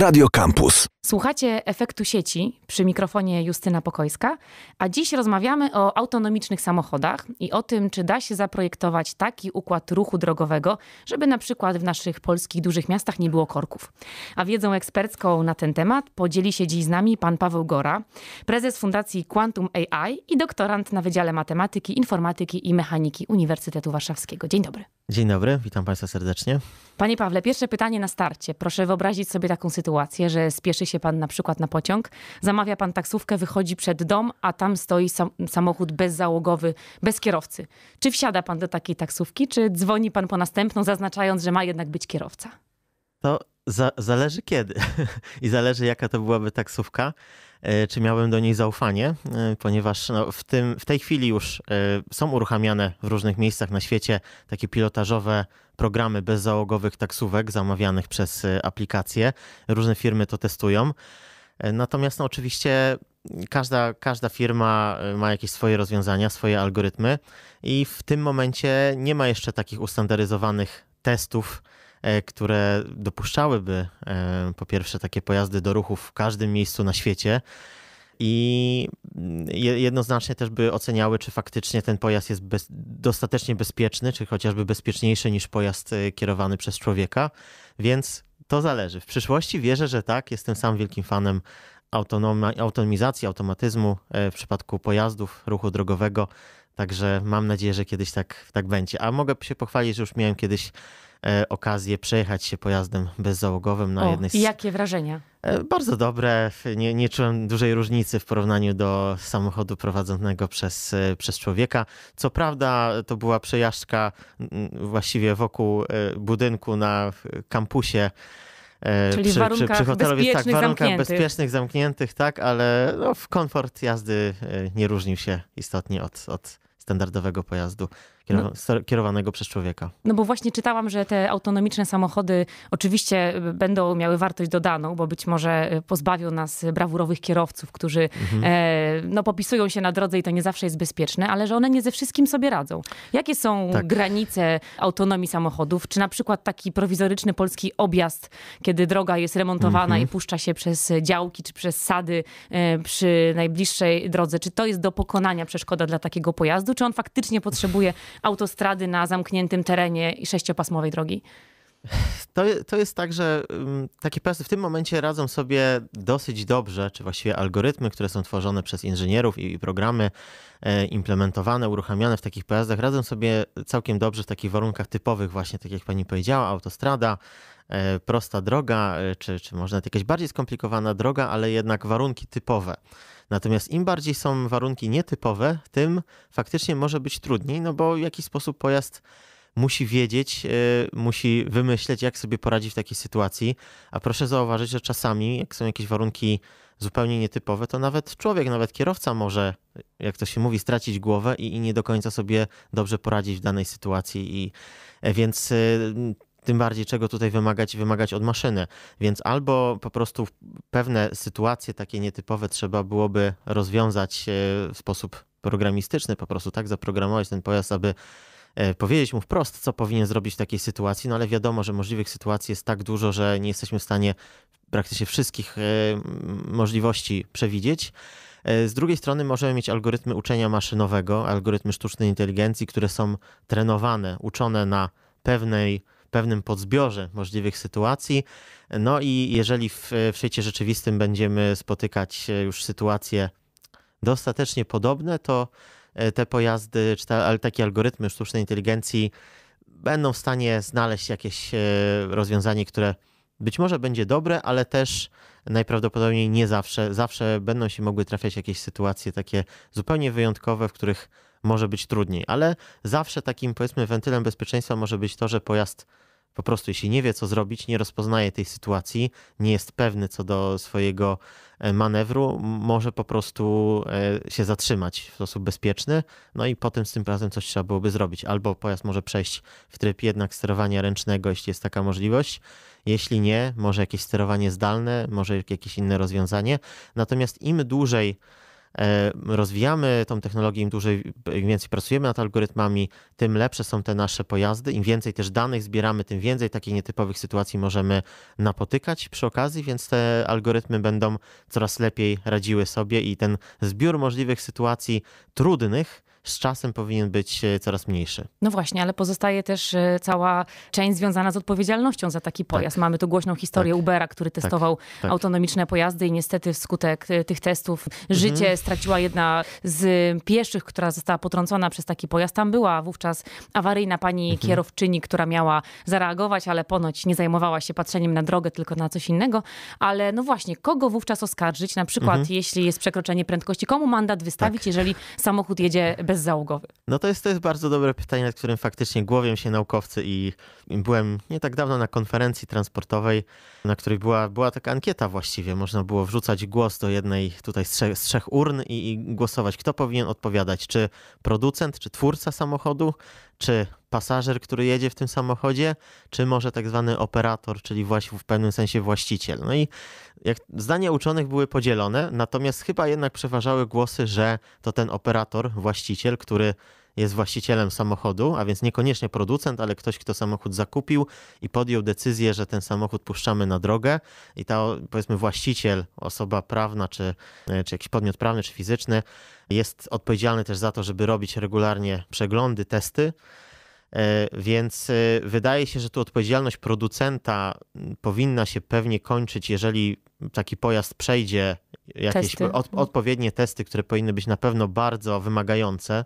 Radio Campus. Słuchacie efektu sieci przy mikrofonie Justyna Pokojska, a dziś rozmawiamy o autonomicznych samochodach i o tym, czy da się zaprojektować taki układ ruchu drogowego, żeby na przykład w naszych polskich dużych miastach nie było korków. A wiedzą ekspercką na ten temat podzieli się dziś z nami pan Paweł Gora, prezes Fundacji Quantum AI i doktorant na Wydziale Matematyki, Informatyki i Mechaniki Uniwersytetu Warszawskiego. Dzień dobry. Dzień dobry, witam Państwa serdecznie. Panie Pawle, pierwsze pytanie na starcie. Proszę wyobrazić sobie taką sytuację, że spieszy się Pan na przykład na pociąg, zamawia Pan taksówkę, wychodzi przed dom, a tam stoi sam samochód bezzałogowy, bez kierowcy. Czy wsiada Pan do takiej taksówki, czy dzwoni Pan po następną, zaznaczając, że ma jednak być kierowca? To za zależy kiedy i zależy jaka to byłaby taksówka. E, czy miałem do niej zaufanie, e, ponieważ no, w, tym, w tej chwili już e, są uruchamiane w różnych miejscach na świecie takie pilotażowe programy bezzałogowych taksówek zamawianych przez aplikacje. Różne firmy to testują. Natomiast no, oczywiście każda, każda firma ma jakieś swoje rozwiązania, swoje algorytmy, i w tym momencie nie ma jeszcze takich ustandaryzowanych testów E, które dopuszczałyby e, po pierwsze takie pojazdy do ruchu w każdym miejscu na świecie i mm, jednoznacznie też by oceniały, czy faktycznie ten pojazd jest bez, dostatecznie bezpieczny, czy chociażby bezpieczniejszy niż pojazd e, kierowany przez człowieka. Więc to zależy. W przyszłości wierzę, że tak. Jestem sam wielkim fanem autonomizacji, automatyzmu w przypadku pojazdów ruchu drogowego. Także mam nadzieję, że kiedyś tak, tak będzie. A mogę się pochwalić, że już miałem kiedyś E, okazję przejechać się pojazdem bezzałogowym na o, jednej z... jakie wrażenia? E, bardzo dobre. Nie, nie czułem dużej różnicy w porównaniu do samochodu prowadzonego przez, e, przez człowieka. Co prawda, to była przejażdżka właściwie wokół budynku na kampusie. Czyli przy, tak, w warunkach przy, bezpiecznych, tak, warunkach zamkniętych. bezpiecznych, zamkniętych, tak, ale no, komfort jazdy nie różnił się istotnie od, od standardowego pojazdu no, kierowanego przez człowieka. No bo właśnie czytałam, że te autonomiczne samochody oczywiście będą miały wartość dodaną, bo być może e, pozbawią nas brawurowych kierowców, którzy mhm. e, no, popisują się na drodze i to nie zawsze jest bezpieczne, ale że one nie ze wszystkim sobie radzą. Jakie są tak. granice autonomii samochodów? Czy na przykład taki prowizoryczny polski objazd, kiedy droga jest remontowana mhm. i puszcza się przez działki czy przez sady e, przy najbliższej drodze, czy to jest do pokonania przeszkoda dla takiego pojazdu, czy on faktycznie potrzebuje autostrady na zamkniętym terenie i sześciopasmowej drogi. To, to jest tak, że takie pojazdy w tym momencie radzą sobie dosyć dobrze, czy właściwie algorytmy, które są tworzone przez inżynierów i, i programy e, implementowane, uruchamiane w takich pojazdach, radzą sobie całkiem dobrze w takich warunkach typowych, właśnie tak jak pani powiedziała, autostrada, e, prosta droga, e, czy, czy może jakaś bardziej skomplikowana droga, ale jednak warunki typowe. Natomiast im bardziej są warunki nietypowe, tym faktycznie może być trudniej, no bo w jakiś sposób pojazd musi wiedzieć, e, musi wymyśleć, jak sobie poradzić w takiej sytuacji. A proszę zauważyć, że czasami, jak są jakieś warunki zupełnie nietypowe, to nawet człowiek, nawet kierowca może, jak to się mówi, stracić głowę i, i nie do końca sobie dobrze poradzić w danej sytuacji. I e, więc e, tym bardziej czego tutaj wymagać, wymagać od maszyny. Więc albo po prostu pewne sytuacje takie nietypowe trzeba byłoby rozwiązać w sposób programistyczny, po prostu tak zaprogramować ten pojazd, aby E, powiedzieć mu wprost, co powinien zrobić w takiej sytuacji, no ale wiadomo, że możliwych sytuacji jest tak dużo, że nie jesteśmy w stanie praktycznie wszystkich e, możliwości przewidzieć. E, z drugiej strony możemy mieć algorytmy uczenia maszynowego, algorytmy sztucznej inteligencji, które są trenowane, uczone na pewnej pewnym podzbiorze możliwych sytuacji. No i jeżeli w, w świecie rzeczywistym będziemy spotykać już sytuacje dostatecznie podobne, to E, te pojazdy, czy te, takie algorytmy sztucznej inteligencji będą w stanie znaleźć jakieś e, rozwiązanie, które być może będzie dobre, ale też najprawdopodobniej nie zawsze. Zawsze będą się mogły trafiać jakieś sytuacje takie zupełnie wyjątkowe, w których może być trudniej, ale zawsze takim powiedzmy wentylem bezpieczeństwa może być to, że pojazd po prostu jeśli nie wie, co zrobić, nie rozpoznaje tej sytuacji, nie jest pewny co do swojego e, manewru, może po prostu e, się zatrzymać w sposób bezpieczny, no i potem z tym razem coś trzeba byłoby zrobić. Albo pojazd może przejść w tryb jednak sterowania ręcznego, jeśli jest taka możliwość. Jeśli nie, może jakieś sterowanie zdalne, może jakieś inne rozwiązanie. Natomiast im dłużej E, rozwijamy tą technologię, im dłużej, im więcej pracujemy nad algorytmami, tym lepsze są te nasze pojazdy. Im więcej też danych zbieramy, tym więcej takich nietypowych sytuacji możemy napotykać przy okazji, więc te algorytmy będą coraz lepiej radziły sobie i ten zbiór możliwych sytuacji trudnych z czasem powinien być e, coraz mniejszy. No właśnie, ale pozostaje też e, cała część związana z odpowiedzialnością za taki pojazd. Tak. Mamy tu głośną historię tak. Ubera, który tak. testował tak. autonomiczne pojazdy i niestety wskutek e, tych testów mhm. życie mhm. straciła jedna z pieszych, która została potrącona przez taki pojazd. Tam była wówczas awaryjna pani mhm. kierowczyni, która miała zareagować, ale ponoć nie zajmowała się patrzeniem na drogę, tylko na coś innego. Ale no właśnie, kogo wówczas oskarżyć? Na przykład, mhm. jeśli jest przekroczenie prędkości, komu mandat wystawić, tak. jeżeli samochód jedzie bez bezzałogowy? No to jest, to jest bardzo dobre pytanie, nad którym faktycznie głowią się naukowcy i byłem nie tak dawno na konferencji transportowej, na której była, była taka ankieta właściwie. Można było wrzucać głos do jednej tutaj z trzech, z trzech urn i, i głosować, kto powinien odpowiadać, czy producent, czy twórca samochodu, czy pasażer, który jedzie w tym samochodzie, czy może tak zwany operator, czyli właśnie w pewnym sensie właściciel. No i jak zdania uczonych były podzielone, natomiast chyba jednak przeważały głosy, że to ten operator, właściciel, który jest właścicielem samochodu, a więc niekoniecznie producent, ale ktoś, kto samochód zakupił i podjął decyzję, że ten samochód puszczamy na drogę i ta powiedzmy właściciel, osoba prawna czy, e, czy jakiś podmiot prawny czy fizyczny jest odpowiedzialny też za to, żeby robić regularnie przeglądy, testy E, więc e, wydaje się, że tu odpowiedzialność producenta powinna się pewnie kończyć, jeżeli taki pojazd przejdzie jakieś od, odpowiednie testy, które powinny być na pewno bardzo wymagające.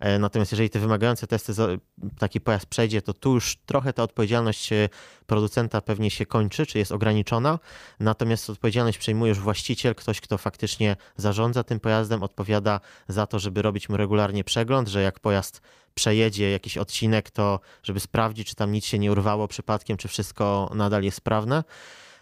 E, natomiast jeżeli te wymagające testy taki pojazd przejdzie, to tu już trochę ta odpowiedzialność e, producenta pewnie się kończy, czy jest ograniczona. Natomiast odpowiedzialność przejmuje już właściciel, ktoś, kto faktycznie zarządza tym pojazdem, odpowiada za to, żeby robić mu regularnie przegląd, że jak pojazd przejedzie jakiś odcinek, to żeby sprawdzić, czy tam nic się nie urwało przypadkiem, czy wszystko nadal jest sprawne.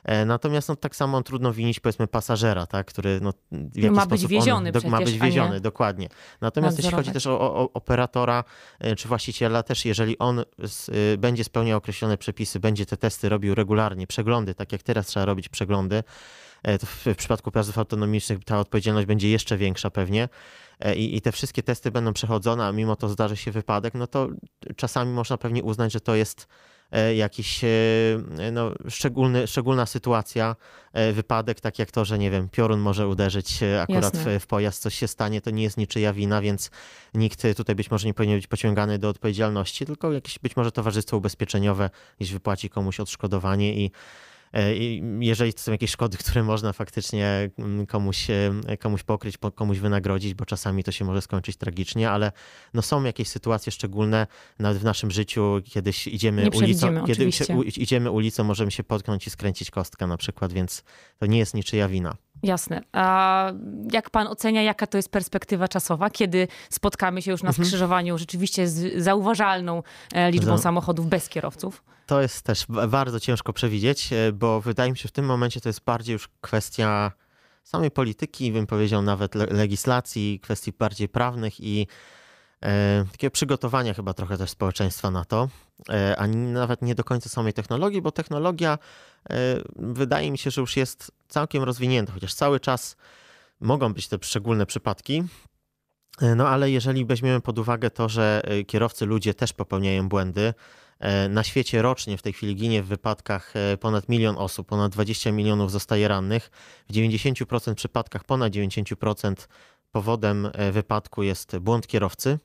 E, natomiast no, tak samo trudno winić powiedzmy pasażera, tak, który no, w jakiś ma sposób być wieziony on, przecież, ma być wieziony, dokładnie. Natomiast jeśli chodzi też o, o, operatora e, czy właściciela, też jeżeli on z, e, będzie spełniał określone przepisy, będzie te testy robił regularnie, przeglądy, tak jak teraz trzeba robić przeglądy, w przypadku pojazdów autonomicznych ta odpowiedzialność będzie jeszcze większa pewnie I, i, te wszystkie testy będą przechodzone, a mimo to zdarzy się wypadek, no to czasami można pewnie uznać, że to jest E, jakiś e, no, szczególny, szczególna sytuacja, e, wypadek, tak jak to, że nie wiem, piorun może uderzyć akurat w, w, pojazd, coś się stanie, to nie jest niczyja wina, więc nikt tutaj być może nie powinien być pociągany do odpowiedzialności, tylko jakieś być może towarzystwo ubezpieczeniowe, jeśli wypłaci komuś odszkodowanie i E, jeżeli to są jakieś szkody, które można faktycznie mm, komuś, e, komuś pokryć, komuś wynagrodzić, bo czasami to się może skończyć tragicznie, ale no są jakieś sytuacje szczególne nawet w naszym życiu, kiedyś idziemy ulicą, kiedy idziemy ulicą, możemy się potknąć i skręcić kostkę na przykład, więc to nie jest niczyja wina. Jasne. A jak pan ocenia, jaka to jest perspektywa czasowa, kiedy spotkamy się już na mhm. skrzyżowaniu rzeczywiście z zauważalną e, liczbą samochodów bez kierowców? To jest też bardzo ciężko przewidzieć, e, bo wydaje mi się, że w tym momencie to jest bardziej już kwestia samej polityki, bym powiedział nawet legislacji, kwestii bardziej prawnych i e, takiego przygotowania chyba trochę też społeczeństwa na to, e, a nawet nie do końca samej technologii, bo technologia e, wydaje mi się, że już jest całkiem rozwinięte, chociaż cały czas mogą być te szczególne przypadki. E, no ale jeżeli weźmiemy pod uwagę to, że e, kierowcy ludzie też popełniają błędy, e, na świecie rocznie w tej chwili ginie w wypadkach ponad milion osób, ponad 20 milionów zostaje rannych. W 90% przypadkach, ponad 90% powodem wypadku jest błąd kierowcy.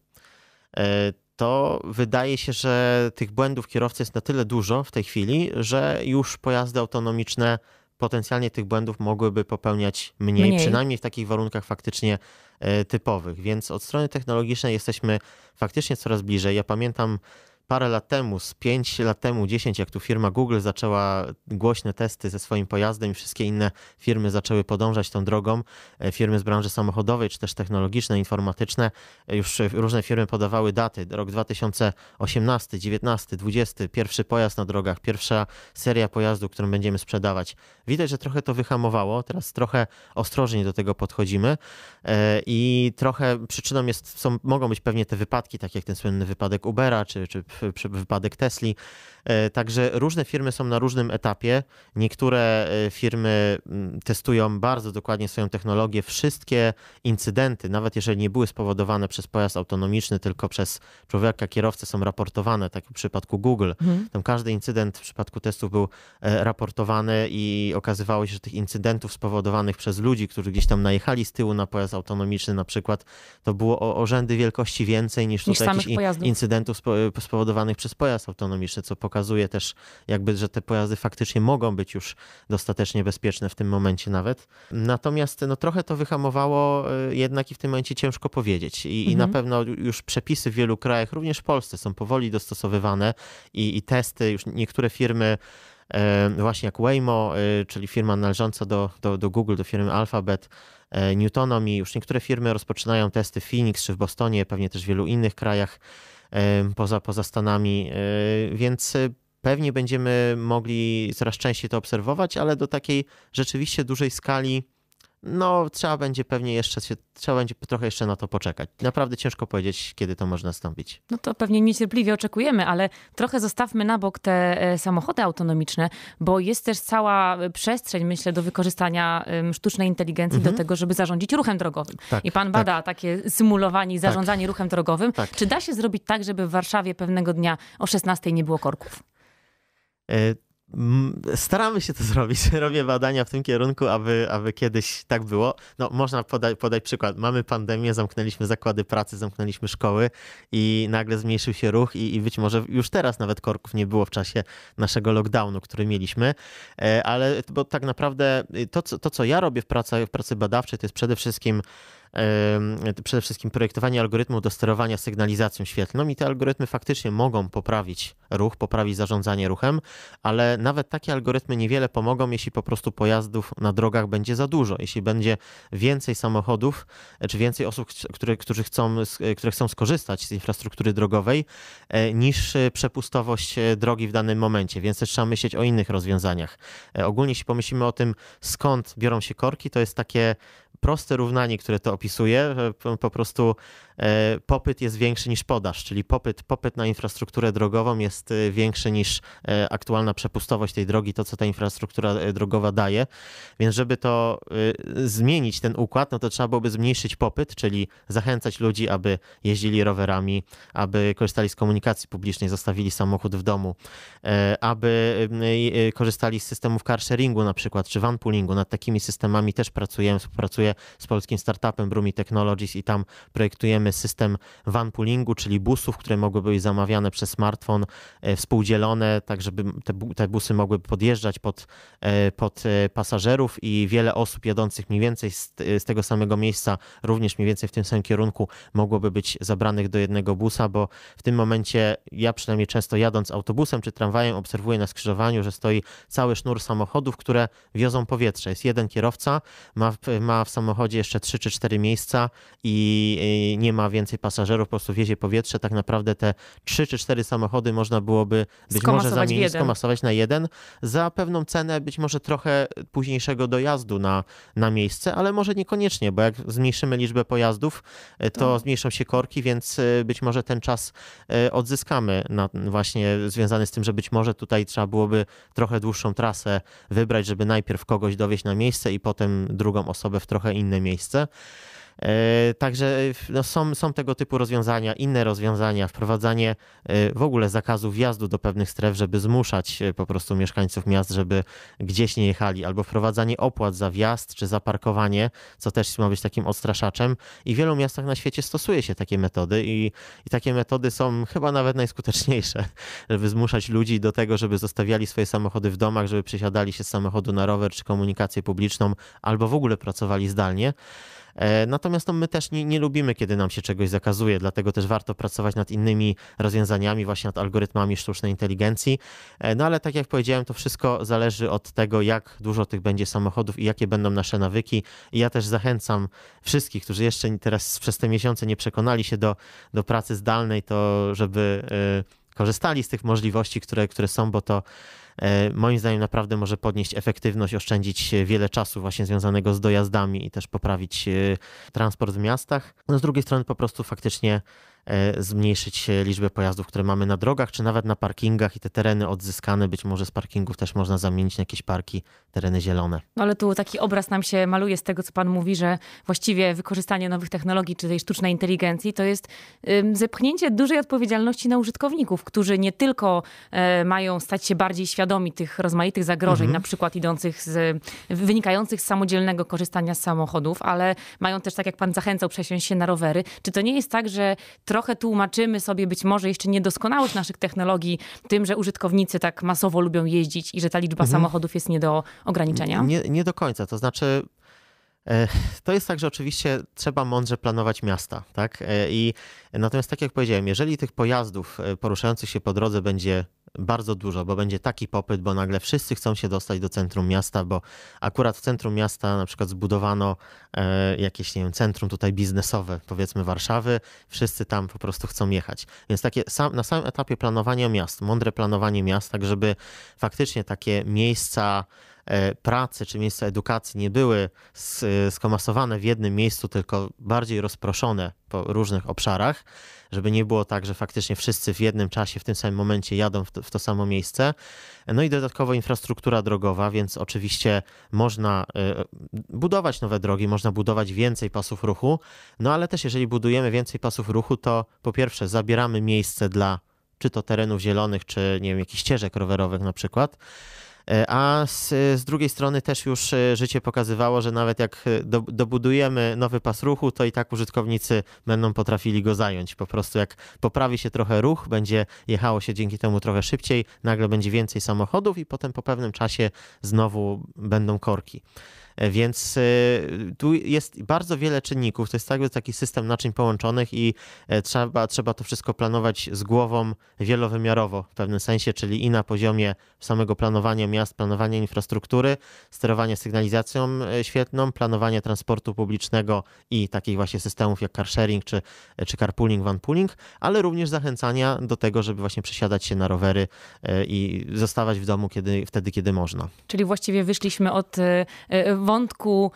To wydaje się, że tych błędów kierowcy jest na tyle dużo w tej chwili, że już pojazdy autonomiczne potencjalnie tych błędów mogłyby popełniać mniej, mniej. przynajmniej w takich warunkach faktycznie e, typowych. Więc od strony technologicznej jesteśmy faktycznie coraz bliżej. Ja pamiętam parę lat temu, z 5 lat temu, 10, jak tu firma Google zaczęła głośne testy ze swoim pojazdem i wszystkie inne firmy zaczęły podążać tą drogą, e, firmy z branży samochodowej czy też technologiczne, informatyczne, e, już różne firmy podawały daty, rok 2018, 19, 20, pierwszy pojazd na drogach, pierwsza seria pojazdu, którą będziemy sprzedawać. Widać, że trochę to wyhamowało, teraz trochę ostrożnie do tego podchodzimy e, i trochę przyczyną jest, są, mogą być pewnie te wypadki, tak jak ten słynny wypadek Ubera czy, czy wypadek Tesli. E, także różne firmy są na różnym etapie. Niektóre e, firmy mm, testują bardzo dokładnie swoją technologię. Wszystkie incydenty, nawet jeżeli nie były spowodowane przez pojazd autonomiczny, tylko przez człowieka, kierowcę, są raportowane, tak w przypadku Google. Mhm. Tam każdy incydent w przypadku testów był e, raportowany i okazywało się, że tych incydentów spowodowanych przez ludzi, którzy gdzieś tam najechali z tyłu na pojazd autonomiczny na przykład, to było o, o rzędy wielkości więcej niż, niż tutaj jakichś incydentów spowodowanych spowodowanych przez pojazd autonomiczny, co pokazuje też jakby, że te pojazdy faktycznie mogą być już dostatecznie bezpieczne w tym momencie nawet. Natomiast no, trochę to wyhamowało e, jednak i w tym momencie ciężko powiedzieć. I, mhm. i na mhm. pewno już przepisy w wielu krajach, również w Polsce, są powoli dostosowywane i, i testy, już niektóre firmy e, właśnie jak Waymo, e, czyli firma należąca do, do, do Google, do firmy Alphabet, Newtonomy, już niektóre firmy rozpoczynają testy w Phoenix czy w Bostonie, pewnie też w wielu innych krajach poza, poza Stanami, e, więc e, pewnie będziemy mogli coraz częściej to obserwować, ale do takiej rzeczywiście dużej skali no trzeba będzie pewnie jeszcze się, trzeba będzie trochę jeszcze na to poczekać. Naprawdę ciężko powiedzieć, kiedy to może nastąpić. No to pewnie niecierpliwie oczekujemy, ale trochę zostawmy na bok te e, samochody autonomiczne, bo jest też cała e, przestrzeń, myślę, do wykorzystania sztucznej inteligencji do mhm. tego, żeby zarządzić ruchem drogowym. Tak, I pan bada tak. takie symulowanie i tak. zarządzanie tak. ruchem drogowym. Tak. Czy da się zrobić tak, żeby w Warszawie pewnego dnia o 16 nie było korków? Y Staramy się to zrobić. Robię badania w tym kierunku, aby, aby kiedyś tak było. No, można podać, podać przykład. Mamy pandemię, zamknęliśmy zakłady pracy, zamknęliśmy szkoły i nagle zmniejszył się ruch, i, i być może już teraz nawet korków nie było w czasie naszego lockdownu, który mieliśmy. E, ale bo tak naprawdę y, to, co, to, co ja robię w pracy, w pracy badawczej, to jest przede wszystkim przede wszystkim projektowanie algorytmu do sterowania sygnalizacją świetlną i te algorytmy faktycznie mogą poprawić ruch, poprawić zarządzanie ruchem, ale nawet takie algorytmy niewiele pomogą, jeśli po prostu pojazdów na drogach będzie za dużo, jeśli będzie więcej samochodów, e, czy więcej osób, które, którzy chcą, e, które chcą skorzystać z infrastruktury drogowej, e, niż przepustowość drogi w danym momencie, więc też trzeba myśleć o innych rozwiązaniach. Ogólnie jeśli pomyślimy o tym, skąd biorą się korki, to jest takie proste równanie, które to opisuje, po prostu e, popyt jest większy niż podaż, czyli popyt, popyt na infrastrukturę drogową jest e, większy niż e, aktualna przepustowość tej drogi, to co ta infrastruktura drogowa daje. Więc żeby to zmienić ten układ, no to trzeba byłoby zmniejszyć popyt, czyli zachęcać ludzi, aby jeździli rowerami, aby korzystali z komunikacji publicznej, zostawili samochód w domu, aby korzystali z systemów car sharingu na przykład, czy van poolingu. Nad takimi systemami też pracujemy, współpracujemy współpracuję z polskim startupem Brumi Technologies i tam projektujemy system vanpoolingu, czyli busów, które mogłyby być zamawiane przez smartfon, e, współdzielone, tak żeby te, te busy mogły podjeżdżać pod, e, pod e, pasażerów i wiele osób jadących mniej więcej z, z tego samego miejsca, również mniej więcej w tym samym kierunku, mogłoby być zabranych do jednego busa, bo w tym momencie ja przynajmniej często jadąc autobusem czy tramwajem obserwuję na skrzyżowaniu, że stoi cały sznur samochodów, które wiozą powietrze. Jest jeden kierowca, ma, ma w samochodzie jeszcze 3 czy 4 miejsca i nie ma więcej pasażerów, po prostu wiezie powietrze. Tak naprawdę te 3 czy 4 samochody można byłoby być może zamienić, skomasować na jeden za pewną cenę, być może trochę późniejszego dojazdu na, na miejsce, ale może niekoniecznie, bo jak zmniejszymy liczbę pojazdów, e, to tak. zmniejszą się korki, więc e, być może ten czas e, odzyskamy na, właśnie związany z tym, że być może tutaj trzeba byłoby trochę dłuższą trasę wybrać, żeby najpierw kogoś dowieść na miejsce i potem drugą osobę w trochę trochę inne miejsce. E, także e, no, są, są tego typu rozwiązania, inne rozwiązania, wprowadzanie e, w ogóle zakazu wjazdu do pewnych stref, żeby zmuszać po prostu mieszkańców miast, żeby gdzieś nie jechali, albo wprowadzanie opłat za wjazd czy za parkowanie, co też ma być takim odstraszaczem. I w wielu miastach na świecie stosuje się takie metody i, i takie metody są chyba nawet najskuteczniejsze, żeby zmuszać ludzi do tego, żeby zostawiali swoje samochody w domach, żeby przesiadali się z samochodu na rower czy komunikację publiczną, albo w ogóle pracowali zdalnie. E, natomiast no, my też nie, nie lubimy, kiedy nam się czegoś zakazuje, dlatego też warto pracować nad innymi rozwiązaniami, właśnie nad algorytmami sztucznej inteligencji. E, no ale tak jak powiedziałem, to wszystko zależy od tego, jak dużo tych będzie samochodów i jakie będą nasze nawyki. I ja też zachęcam wszystkich, którzy jeszcze teraz przez te miesiące nie przekonali się do, do pracy zdalnej, to żeby e, korzystali z tych możliwości, które, które są, bo to e, moim zdaniem naprawdę może podnieść efektywność, oszczędzić e, wiele czasu właśnie związanego z dojazdami i też poprawić e, transport w miastach. No z drugiej strony po prostu faktycznie E, zmniejszyć e, liczbę pojazdów, które mamy na drogach, czy nawet na parkingach i te tereny odzyskane być może z parkingów też można zamienić na jakieś parki, tereny zielone. No ale tu taki obraz nam się maluje z tego, co pan mówi, że właściwie wykorzystanie nowych technologii czy tej sztucznej inteligencji to jest zepchnięcie dużej odpowiedzialności na użytkowników, którzy nie tylko e, mają stać się bardziej świadomi tych rozmaitych zagrożeń, mhm. na przykład idących z, wynikających z samodzielnego korzystania z samochodów, ale mają też, tak jak pan zachęcał, przesiąść się na rowery. Czy to nie jest tak, że trochę trochę tłumaczymy sobie być może jeszcze niedoskonałość naszych technologii tym, że użytkownicy tak masowo lubią jeździć i że ta liczba mhm. samochodów jest nie do ograniczenia? Nie, nie do końca. To znaczy, e, to jest tak, że oczywiście trzeba mądrze planować miasta, tak? E, I natomiast tak jak powiedziałem, jeżeli tych pojazdów e, poruszających się po drodze będzie bardzo dużo, bo będzie taki popyt, bo nagle wszyscy chcą się dostać do centrum miasta, bo akurat w centrum miasta na przykład zbudowano e, jakieś, nie wiem, centrum tutaj biznesowe, powiedzmy Warszawy, wszyscy tam po prostu chcą jechać. Więc takie sam, na samym etapie planowania miast, mądre planowanie miast, tak żeby faktycznie takie miejsca, E, pracy czy miejsca edukacji nie były e, skomasowane w jednym miejscu, tylko bardziej rozproszone po różnych obszarach, żeby nie było tak, że faktycznie wszyscy w jednym czasie, w tym samym momencie jadą w to, w to samo miejsce. No i dodatkowo infrastruktura drogowa, więc oczywiście można e, budować nowe drogi, można budować więcej pasów ruchu, no ale też jeżeli budujemy więcej pasów ruchu, to po pierwsze zabieramy miejsce dla czy to terenów zielonych, czy nie wiem, jakichś ścieżek rowerowych na przykład. E, a z, z drugiej strony też już e, życie pokazywało, że nawet jak e, do, dobudujemy nowy pas ruchu, to i tak użytkownicy będą potrafili go zająć. Po prostu jak poprawi się trochę ruch, będzie jechało się dzięki temu trochę szybciej, nagle będzie więcej samochodów i potem po pewnym czasie znowu będą korki. Więc y, tu jest bardzo wiele czynników. To jest jakby taki system naczyń połączonych i e, trzeba, trzeba to wszystko planować z głową wielowymiarowo w pewnym sensie, czyli i na poziomie samego planowania miast, planowania infrastruktury, sterowania sygnalizacją e, świetną, planowania transportu publicznego i takich właśnie systemów jak car sharing czy, czy carpooling, vanpooling, ale również zachęcania do tego, żeby właśnie przesiadać się na rowery e, i zostawać w domu kiedy, wtedy, kiedy można. Czyli właściwie wyszliśmy od wątku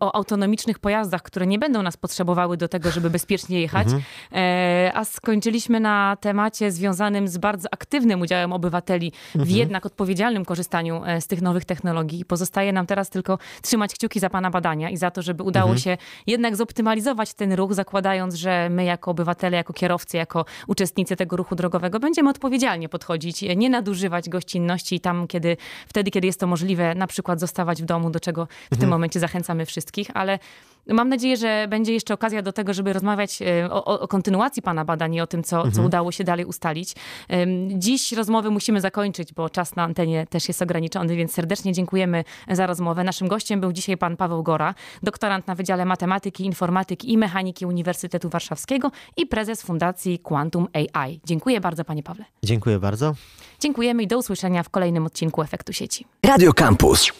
o autonomicznych pojazdach, które nie będą nas potrzebowały do tego, żeby bezpiecznie jechać, mhm. e, a skończyliśmy na temacie związanym z bardzo aktywnym udziałem obywateli w mhm. jednak odpowiedzialnym korzystaniu e, z tych nowych technologii. Pozostaje nam teraz tylko trzymać kciuki za pana badania i za to, żeby udało mhm. się jednak zoptymalizować ten ruch, zakładając, że my jako obywatele, jako kierowcy, jako uczestnicy tego ruchu drogowego będziemy odpowiedzialnie podchodzić, nie nadużywać gościnności tam, kiedy, wtedy, kiedy jest to możliwe, na przykład zostawać w domu, do czego w tym mhm. momencie zachęcamy wszystkich, ale mam nadzieję, że będzie jeszcze okazja do tego, żeby rozmawiać e, o, o kontynuacji Pana badań i o tym, co, co mhm. udało się dalej ustalić. Dziś rozmowy musimy zakończyć, bo czas na antenie też jest ograniczony, więc serdecznie dziękujemy za rozmowę. Naszym gościem był dzisiaj Pan Paweł Gora, doktorant na Wydziale Matematyki, Informatyki i Mechaniki Uniwersytetu Warszawskiego i prezes Fundacji Quantum AI. Dziękuję bardzo, Panie Pawle. Dziękuję bardzo. Dziękujemy i do usłyszenia w kolejnym odcinku Efektu Sieci. Radio Campus.